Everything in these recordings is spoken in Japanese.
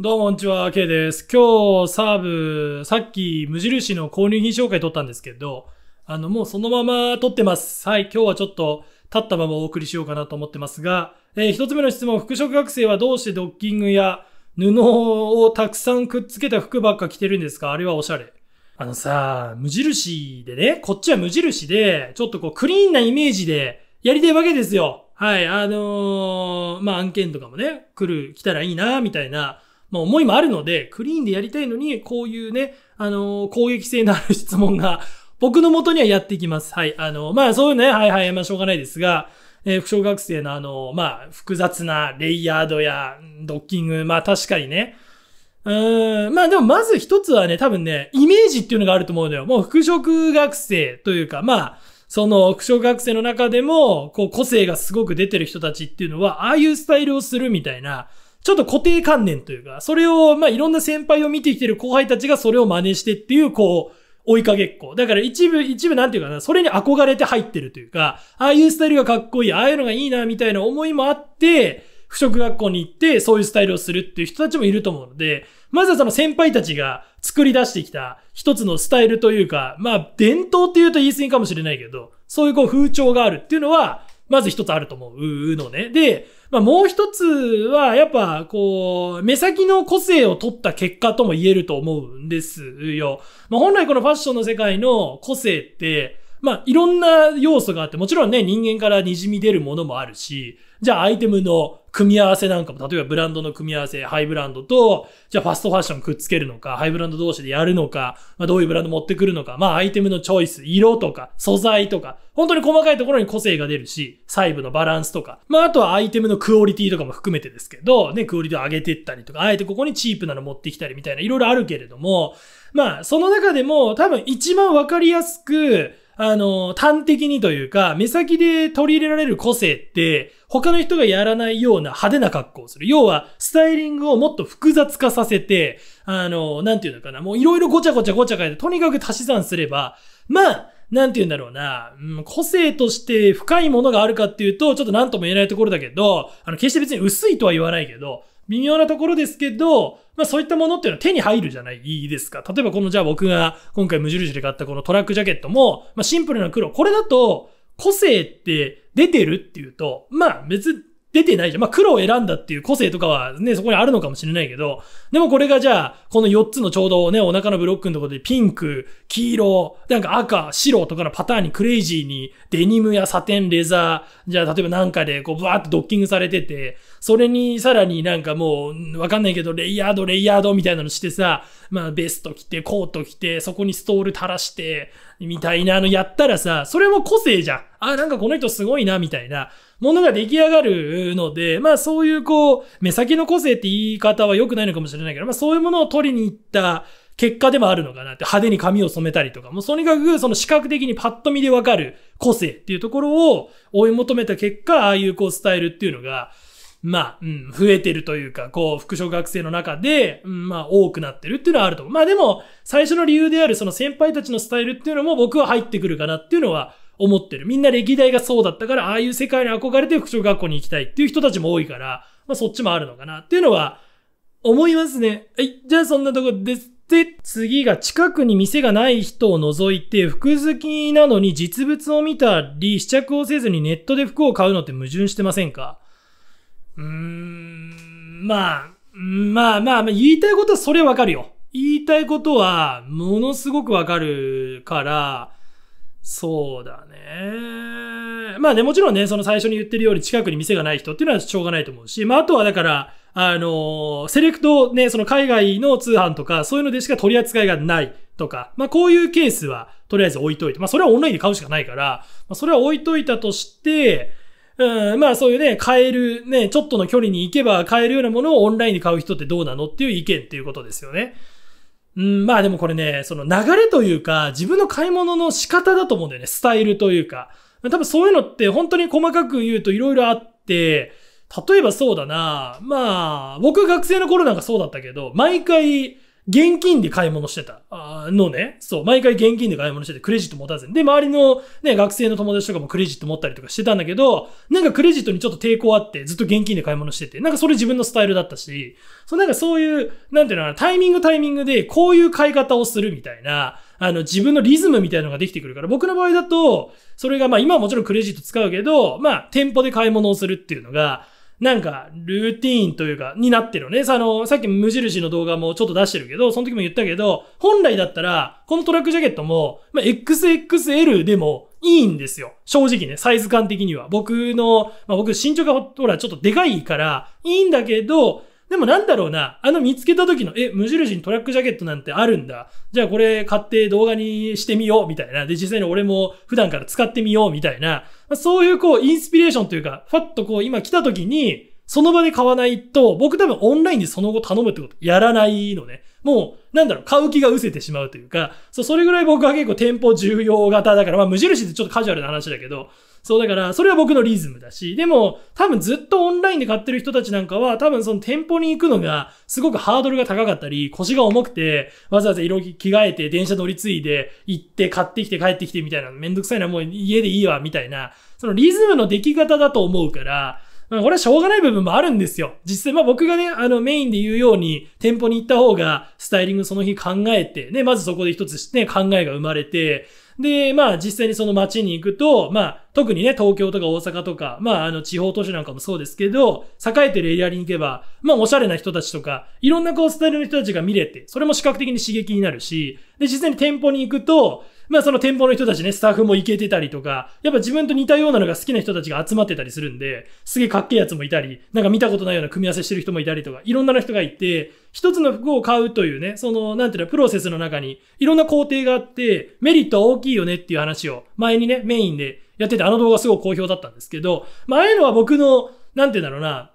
どうも、こんにちは、K です。今日、サーブ、さっき、無印の購入品紹介撮ったんですけど、あの、もうそのまま撮ってます。はい、今日はちょっと、立ったままお送りしようかなと思ってますが、えー、一つ目の質問、服飾学生はどうしてドッキングや布をたくさんくっつけた服ばっか着てるんですかあれはおしゃれ。あのさ、無印でね、こっちは無印で、ちょっとこう、クリーンなイメージで、やりたいわけですよ。はい、あのー、まあ、案件とかもね、来る、来たらいいな、みたいな。まあ、思いもあるので、クリーンでやりたいのに、こういうね、あのー、攻撃性のある質問が、僕の元にはやってきます。はい。あのー、まあ、そういうね、はいはい、まあ、しょうがないですが、えー、小学生のあの、まあ、複雑なレイヤードやドッキング、まあ、確かにね。うーん、まあ、でもまず一つはね、多分ね、イメージっていうのがあると思うのよ。もう、副職学生というか、まあ、その、副小学生の中でも、こう、個性がすごく出てる人たちっていうのは、ああいうスタイルをするみたいな、ちょっと固定観念というか、それを、まあ、いろんな先輩を見てきてる後輩たちがそれを真似してっていう、こう、追いかけっこ。だから一部、一部なんていうかな、それに憧れて入ってるというか、ああいうスタイルがかっこいい、ああいうのがいいな、みたいな思いもあって、不織学校に行って、そういうスタイルをするっていう人たちもいると思うので、まずはその先輩たちが作り出してきた一つのスタイルというか、まあ伝統っていうと言い過ぎかもしれないけど、そういうこう風潮があるっていうのは、まず一つあると思うのね。で、まあ、もう一つは、やっぱ、こう、目先の個性を取った結果とも言えると思うんですよ。まあ、本来このファッションの世界の個性って、まあ、いろんな要素があって、もちろんね、人間から滲み出るものもあるし、じゃあアイテムの組み合わせなんかも、例えばブランドの組み合わせ、ハイブランドと、じゃあファストファッションくっつけるのか、ハイブランド同士でやるのか、まあ、どういうブランド持ってくるのか、まあ、アイテムのチョイス、色とか、素材とか、本当に細かいところに個性が出るし、細部のバランスとか、まあ、あとはアイテムのクオリティとかも含めてですけど、ね、クオリティを上げてったりとか、あえてここにチープなの持ってきたりみたいな、いろいろあるけれども、まあ、その中でも多分一番わかりやすく、あの、端的にというか、目先で取り入れられる個性って、他の人がやらないような派手な格好をする。要は、スタイリングをもっと複雑化させて、あの、なんていうのかな、もういろいろごちゃごちゃごちゃ変えて、とにかく足し算すれば、まあ、なんて言うんだろうな、うん、個性として深いものがあるかっていうと、ちょっと何とも言えないところだけど、あの、決して別に薄いとは言わないけど、微妙なところですけど、まあそういったものっていうのは手に入るじゃないですか。例えばこのじゃあ僕が今回無印で買ったこのトラックジャケットも、まあシンプルな黒。これだと個性って出てるっていうと、まあ別、出てないじゃん。まあ、黒を選んだっていう個性とかはね、そこにあるのかもしれないけど、でもこれがじゃあ、この4つのちょうどね、お腹のブロックのところでピンク、黄色、なんか赤、白とかのパターンにクレイジーに、デニムやサテン、レザー、じゃあ例えばなんかでこうブワーってドッキングされてて、それにさらになんかもう、わかんないけど、レイヤード、レイヤードみたいなのしてさ、まあ、ベスト着て、コート着て、そこにストール垂らして、みたいなのやったらさ、それも個性じゃん。あ、なんかこの人すごいな、みたいな。ものが出来上がるので、まあそういうこう、目先の個性って言い方は良くないのかもしれないけど、まあそういうものを取りに行った結果でもあるのかなって、派手に髪を染めたりとか、もうとにかくその視覚的にパッと見でわかる個性っていうところを追い求めた結果、ああいうこうスタイルっていうのが、まあ、うん、増えてるというか、こう、副小学生の中で、うん、まあ、多くなってるっていうのはあると思う。まあでも、最初の理由であるその先輩たちのスタイルっていうのも僕は入ってくるかなっていうのは思ってる。みんな歴代がそうだったから、ああいう世界に憧れて副飾学校に行きたいっていう人たちも多いから、まあそっちもあるのかなっていうのは、思いますね。はい、じゃあそんなとこです。で、次が近くに店がない人を除いて、服好きなのに実物を見たり、試着をせずにネットで服を買うのって矛盾してませんかうーん、まあ、まあまあ、まあ、言いたいことはそれわかるよ。言いたいことは、ものすごくわかるから、そうだね。まあね、もちろんね、その最初に言ってるより近くに店がない人っていうのはしょうがないと思うし、まああとはだから、あのセレクトね、その海外の通販とか、そういうのでしか取り扱いがないとか、まあこういうケースはとりあえず置いといて、まあそれはオンラインで買うしかないから、まあそれは置いといたとして、うん、まあそういうね、買える、ね、ちょっとの距離に行けば買えるようなものをオンラインで買う人ってどうなのっていう意見っていうことですよね。うん、まあでもこれね、その流れというか、自分の買い物の仕方だと思うんだよね。スタイルというか。多分そういうのって本当に細かく言うと色々あって、例えばそうだな、まあ、僕学生の頃なんかそうだったけど、毎回、現金で買い物してた。あのね。そう。毎回現金で買い物してて、クレジット持たずに。で、周りのね、学生の友達とかもクレジット持ったりとかしてたんだけど、なんかクレジットにちょっと抵抗あって、ずっと現金で買い物してて、なんかそれ自分のスタイルだったし、そう、なんかそういう、なんていうのかな、タイミングタイミングで、こういう買い方をするみたいな、あの、自分のリズムみたいなのができてくるから、僕の場合だと、それがまあ今はもちろんクレジット使うけど、まあ店舗で買い物をするっていうのが、なんか、ルーティーンというか、になってるよね。さ、あの、さっき無印の動画もちょっと出してるけど、その時も言ったけど、本来だったら、このトラックジャケットも、まあ、XXL でもいいんですよ。正直ね、サイズ感的には。僕の、まあ、僕身長がほら、ちょっとでかいから、いいんだけど、でもなんだろうな、あの見つけた時の、え、無印にトラックジャケットなんてあるんだ。じゃあこれ買って動画にしてみよう、みたいな。で、実際に俺も普段から使ってみよう、みたいな。そういうこう、インスピレーションというか、ファッとこう、今来た時に、その場で買わないと、僕多分オンラインでその後頼むってことやらないのね。もう、なんだろう、買う気が失せてしまうというか、そう、それぐらい僕は結構店舗重要型だから、まあ無印ってちょっとカジュアルな話だけど、そうだから、それは僕のリズムだし、でも、多分ずっとオンラインで買ってる人たちなんかは、多分その店舗に行くのが、すごくハードルが高かったり、腰が重くて、わざわざ色着替えて、電車乗り継いで、行って、買ってきて帰ってきてみたいな、めんどくさいな、もう家でいいわ、みたいな、そのリズムの出来方だと思うから、まあ、これはしょうがない部分もあるんですよ。実際、まあ僕がね、あのメインで言うように、店舗に行った方が、スタイリングその日考えて、ね、まずそこで一つね、考えが生まれて、で、まあ実際にその街に行くと、まあ特にね、東京とか大阪とか、まああの地方都市なんかもそうですけど、栄えてるエリアに行けば、まあおしゃれな人たちとか、いろんなこうスタイルの人たちが見れて、それも視覚的に刺激になるし、で、実際に店舗に行くと、まあその店舗の人たちね、スタッフも行けてたりとか、やっぱ自分と似たようなのが好きな人たちが集まってたりするんで、すげえかっけえやつもいたり、なんか見たことないような組み合わせしてる人もいたりとか、いろんな人がいて、一つの服を買うというね、その、なんていうの、プロセスの中に、いろんな工程があって、メリットは大きいよねっていう話を、前にね、メインでやってて、あの動画すごい好評だったんですけど、まあああいうのは僕の、なんていうんだろうな、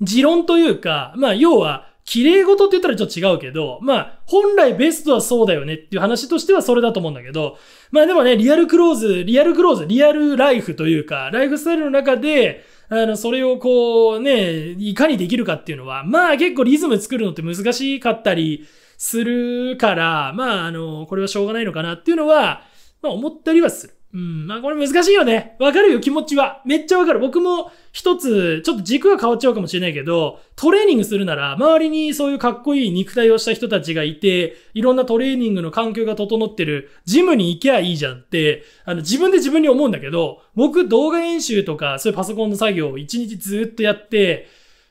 持論というか、まあ要は、綺麗事って言ったらちょっと違うけど、まあ、本来ベストはそうだよねっていう話としてはそれだと思うんだけど、まあでもね、リアルクローズ、リアルクローズ、リアルライフというか、ライフスタイルの中で、あの、それをこう、ね、いかにできるかっていうのは、まあ結構リズム作るのって難しかったりするから、まああの、これはしょうがないのかなっていうのは、まあ思ったりはする。うん、まあこれ難しいよね。わかるよ、気持ちは。めっちゃわかる。僕も一つ、ちょっと軸が変わっちゃうかもしれないけど、トレーニングするなら、周りにそういうかっこいい肉体をした人たちがいて、いろんなトレーニングの環境が整ってる、ジムに行きゃいいじゃんって、あの、自分で自分に思うんだけど、僕動画演習とか、そういうパソコンの作業を一日ずっとやって、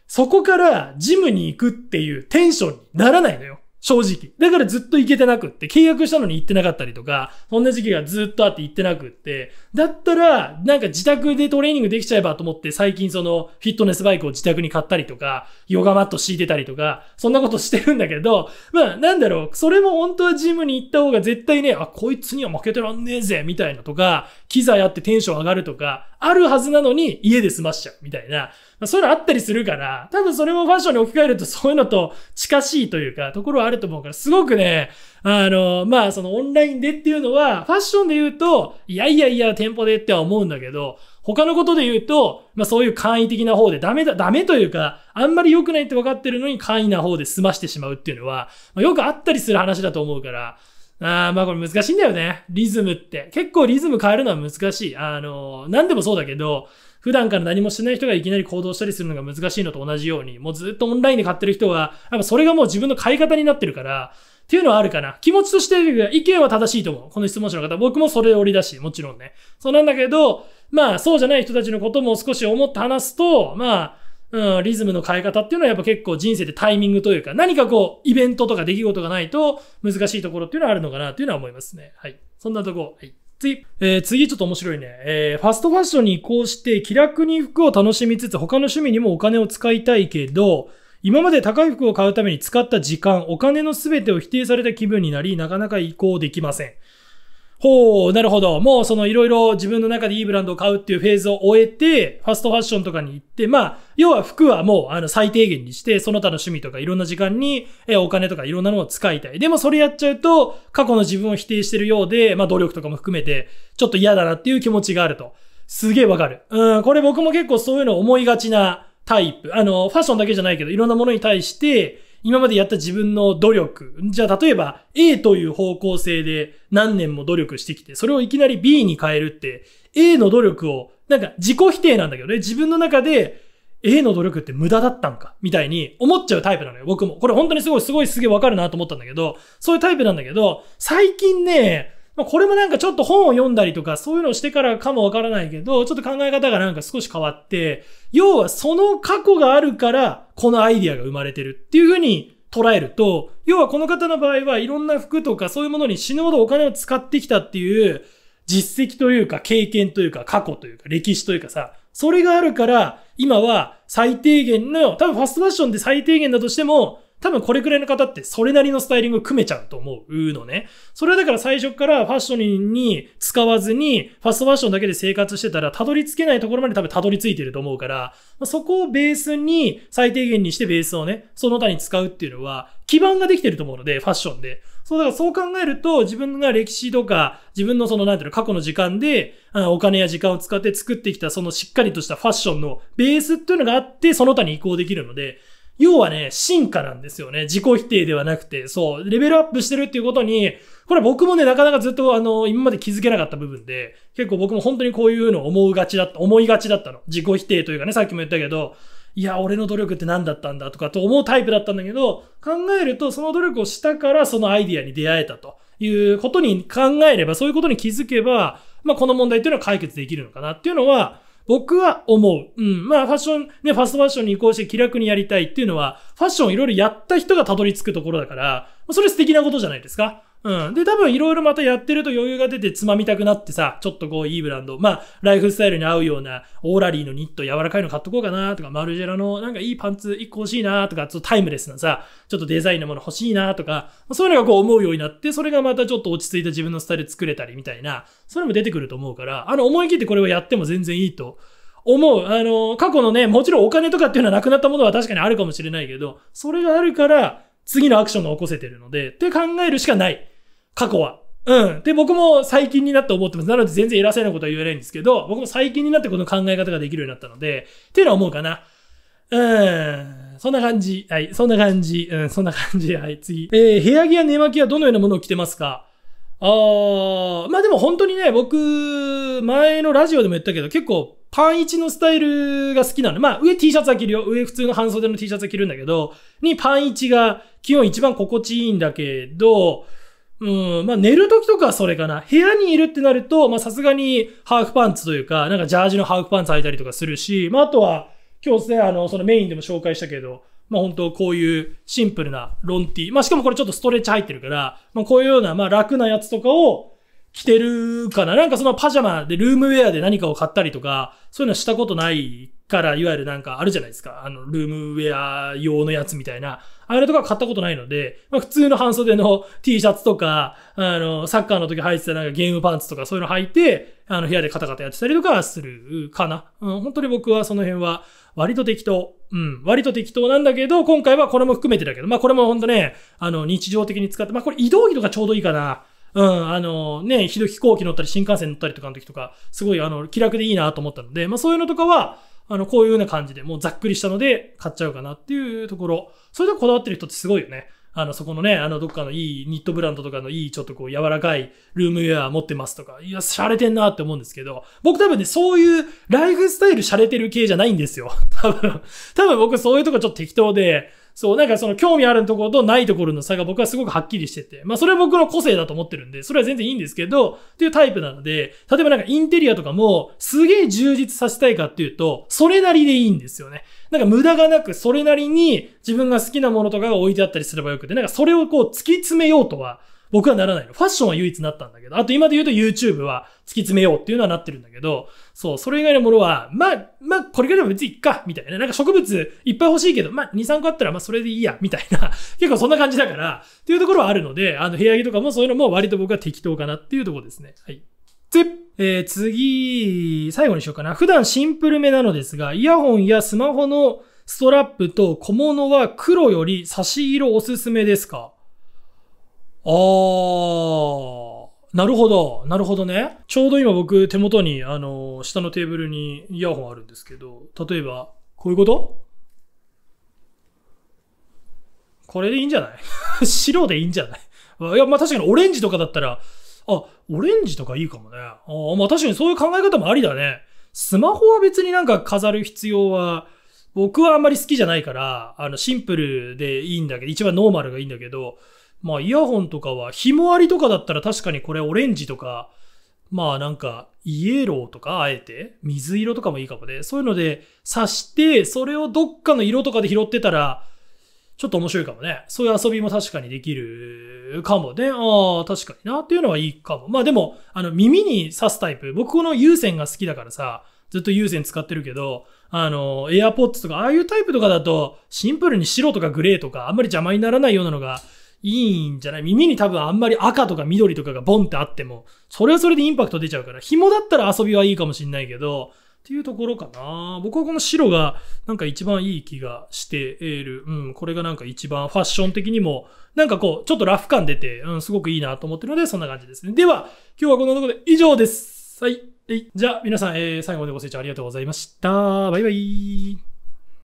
そこからジムに行くっていうテンションにならないのよ。正直。だからずっと行けてなくって、契約したのに行ってなかったりとか、そんな時期がずっとあって行ってなくって、だったら、なんか自宅でトレーニングできちゃえばと思って、最近その、フィットネスバイクを自宅に買ったりとか、ヨガマット敷いてたりとか、そんなことしてるんだけど、まあ、なんだろう、それも本当はジムに行った方が絶対ね、あ、こいつには負けてらんねえぜ、みたいなとか、機材あってテンション上がるとか、あるはずなのに家で済ましちゃう、みたいな。そういうのあったりするから、多分それもファッションに置き換えるとそういうのと近しいというか、ところはあると思うから、すごくね、あの、まあそのオンラインでっていうのは、ファッションで言うと、いやいやいや、店舗でっては思うんだけど、他のことで言うと、まあそういう簡易的な方でダメだ、ダメというか、あんまり良くないって分かってるのに簡易な方で済ましてしまうっていうのは、まあ、よくあったりする話だと思うから、あまあこれ難しいんだよね。リズムって。結構リズム変えるのは難しい。あの、何でもそうだけど、普段から何もしてない人がいきなり行動したりするのが難しいのと同じように、もうずっとオンラインで買ってる人は、やっぱそれがもう自分の買い方になってるから、っていうのはあるかな。気持ちとして意見は正しいと思う。この質問者の方。僕もそれ折りだし、もちろんね。そうなんだけど、まあ、そうじゃない人たちのことも少し思って話すと、まあ、うん、リズムの変え方っていうのはやっぱ結構人生でタイミングというか、何かこう、イベントとか出来事がないと難しいところっていうのはあるのかなというのは思いますね。はい。そんなとこ、はい。次。えー、次ちょっと面白いね。えー、ファストファッションに移行して気楽に服を楽しみつつ他の趣味にもお金を使いたいけど、今まで高い服を買うために使った時間、お金の全てを否定された気分になり、なかなか移行できません。ほう、なるほど。もうそのいろいろ自分の中でいいブランドを買うっていうフェーズを終えて、ファストファッションとかに行って、まあ、要は服はもうあの最低限にして、その他の趣味とかいろんな時間に、え、お金とかいろんなのを使いたい。でもそれやっちゃうと、過去の自分を否定してるようで、まあ努力とかも含めて、ちょっと嫌だなっていう気持ちがあると。すげえわかる。うん、これ僕も結構そういうの思いがちなタイプ。あの、ファッションだけじゃないけど、いろんなものに対して、今までやった自分の努力。じゃあ、例えば A という方向性で何年も努力してきて、それをいきなり B に変えるって、A の努力を、なんか自己否定なんだけどね、自分の中で A の努力って無駄だったんか、みたいに思っちゃうタイプなのよ、僕も。これ本当にすごい、すごいすげえわかるなと思ったんだけど、そういうタイプなんだけど、最近ね、まあ、これもなんかちょっと本を読んだりとか、そういうのをしてからかもわからないけど、ちょっと考え方がなんか少し変わって、要はその過去があるから、このアイディアが生まれてるっていうふうに捉えると、要はこの方の場合はいろんな服とかそういうものに死ぬほどお金を使ってきたっていう、実績というか経験というか過去というか歴史というかさ、それがあるから、今は最低限の、多分ファストファッションで最低限だとしても、多分これくらいの方ってそれなりのスタイリングを組めちゃうと思うのね。それはだから最初からファッションに使わずに、ファストファッションだけで生活してたら、たどり着けないところまで多分たどり着いてると思うから、そこをベースに、最低限にしてベースをね、その他に使うっていうのは、基盤ができてると思うので、ファッションで。そう、だからそう考えると、自分が歴史とか、自分のその、なんていうの、過去の時間で、お金や時間を使って作ってきた、そのしっかりとしたファッションのベースっていうのがあって、その他に移行できるので、要はね、進化なんですよね。自己否定ではなくて、そう、レベルアップしてるっていうことに、これ僕もね、なかなかずっとあの、今まで気づけなかった部分で、結構僕も本当にこういうのを思うがちだった、思いがちだったの。自己否定というかね、さっきも言ったけど、いや、俺の努力って何だったんだとかと思うタイプだったんだけど、考えるとその努力をしたからそのアイディアに出会えたということに考えれば、そういうことに気づけば、まあ、この問題っていうのは解決できるのかなっていうのは、僕は思う。うん。まあ、ファッション、ね、ファストファッションに移行して気楽にやりたいっていうのは、ファッションいろいろやった人がたどり着くところだから、それ素敵なことじゃないですか。うん。で、多分いろいろまたやってると余裕が出てつまみたくなってさ、ちょっとこういいブランド、まあ、ライフスタイルに合うようなオーラリーのニット柔らかいの買っとこうかなとか、マルジェラのなんかいいパンツ1個欲しいなとか、ちょっとタイムレスなさ、ちょっとデザインのもの欲しいなとか、そういうのがこう思うようになって、それがまたちょっと落ち着いた自分のスタイル作れたりみたいな、それも出てくると思うから、あの、思い切ってこれをやっても全然いいと思う。あの、過去のね、もちろんお金とかっていうのはなくなったものは確かにあるかもしれないけど、それがあるから、次のアクションが起こせてるので、って考えるしかない。過去は。うん。で、僕も最近になって思ってます。なので全然偉そうなことは言えないんですけど、僕も最近になってこの考え方ができるようになったので、っていうのは思うかな。うん。そんな感じ。はい。そんな感じ。うん。そんな感じ。はい。次。えー、部屋着や寝巻きはどのようなものを着てますかあー、まあでも本当にね、僕、前のラジオでも言ったけど、結構、パン1のスタイルが好きなの。まあ、上 T シャツは着るよ。上普通の半袖の T シャツは着るんだけど、にパン1が、基本一番心地いいんだけど、うん、まあ寝る時とかはそれかな。部屋にいるってなると、まあさすがにハーフパンツというか、なんかジャージのハーフパンツ履いたりとかするし、まああとは、今日ですね、あの、そのメインでも紹介したけど、まあ本当こういうシンプルなロンティー。まあしかもこれちょっとストレッチ入ってるから、まあこういうような、まあ楽なやつとかを、着てるかななんかそのパジャマで、ルームウェアで何かを買ったりとか、そういうのしたことないから、いわゆるなんかあるじゃないですか。あの、ルームウェア用のやつみたいな。ああいうのとか買ったことないので、まあ普通の半袖の T シャツとか、あの、サッカーの時履いてたなんかゲームパンツとかそういうの履いて、あの、部屋でカタカタやってたりとかするかな。うん、本当に僕はその辺は割と適当。うん、割と適当なんだけど、今回はこれも含めてだけど、まあこれも本当ね、あの、日常的に使って、まあこれ移動費とかちょうどいいかな。うん、あの、ね、ひどい飛行機乗ったり新幹線乗ったりとかの時とか、すごいあの、気楽でいいなと思ったので、まあそういうのとかは、あの、こういうような感じで、もうざっくりしたので買っちゃうかなっていうところ。それでこだわってる人ってすごいよね。あの、そこのね、あの、どっかのいいニットブランドとかのいい、ちょっとこう、柔らかいルームウェア持ってますとか、いや、洒落てんなって思うんですけど、僕多分ね、そういうライフスタイル洒落てる系じゃないんですよ。多分、多分僕そういうとこちょっと適当で、そう、なんかその興味あるところとないところの差が僕はすごくはっきりしてて、まあそれは僕の個性だと思ってるんで、それは全然いいんですけど、っていうタイプなので、例えばなんかインテリアとかもすげえ充実させたいかっていうと、それなりでいいんですよね。なんか無駄がなく、それなりに自分が好きなものとかが置いてあったりすればよくて、なんかそれをこう突き詰めようとは、僕はならないの。ファッションは唯一なったんだけど、あと今で言うと YouTube は突き詰めようっていうのはなってるんだけど、そう、それ以外のものは、まあ、まあ、これからも別にいっか、みたいな。なんか植物いっぱい欲しいけど、まあ、2、3個あったら、まあ、それでいいや、みたいな。結構そんな感じだから、っていうところはあるので、あの、部屋着とかもそういうのも割と僕は適当かなっていうところですね。はい。えー、次、最後にしようかな。普段シンプルめなのですが、イヤホンやスマホのストラップと小物は黒より差し色おすすめですかあー。なるほど。なるほどね。ちょうど今僕手元に、あの、下のテーブルにイヤホンあるんですけど、例えば、こういうことこれでいいんじゃない 白でいいんじゃないいや、まあ確かにオレンジとかだったら、あ、オレンジとかいいかもね。あまあ確かにそういう考え方もありだね。スマホは別になんか飾る必要は、僕はあんまり好きじゃないから、あの、シンプルでいいんだけど、一番ノーマルがいいんだけど、まあ、イヤホンとかは、ひもありとかだったら確かにこれオレンジとか、まあなんか、イエローとか、あえて、水色とかもいいかもね。そういうので刺して、それをどっかの色とかで拾ってたら、ちょっと面白いかもね。そういう遊びも確かにできるかもね。ああ、確かにな。っていうのはいいかも。まあでも、あの、耳に刺すタイプ。僕この有線が好きだからさ、ずっと有線使ってるけど、あの、AirPods とか、ああいうタイプとかだと、シンプルに白とかグレーとか、あんまり邪魔にならないようなのがいいんじゃない耳に多分あんまり赤とか緑とかがボンってあっても、それはそれでインパクト出ちゃうから、紐だったら遊びはいいかもしんないけど、っていうところかな。僕はこの白がなんか一番いい気がしている。うん、これがなんか一番ファッション的にも、なんかこう、ちょっとラフ感出て、うん、すごくいいなと思ってるので、そんな感じですね。では、今日はこんなところで以上です。はい。じゃあ、皆さん、えー、最後までご清聴ありがとうございました。バイバイ。